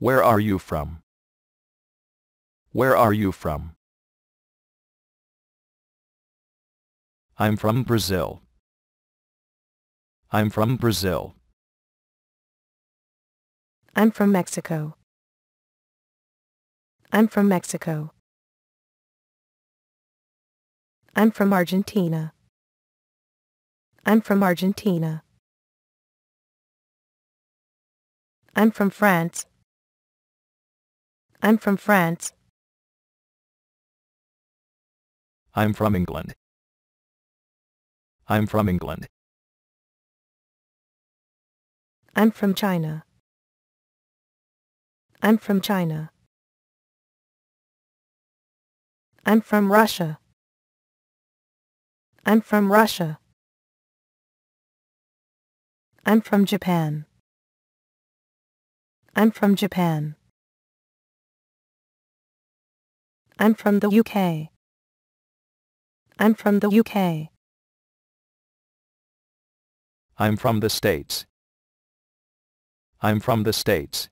Where are you from? Where are you from? I'm from Brazil. I'm from Brazil. I'm from Mexico. I'm from Mexico. I'm from Argentina. I'm from Argentina. I'm from France. I'm from France. I'm from England. I'm from England. I'm from China. I'm from China. I'm from Russia. I'm from Russia. I'm from Japan. I'm from Japan. I'm from the UK. I'm from the UK. I'm from the States. I'm from the States.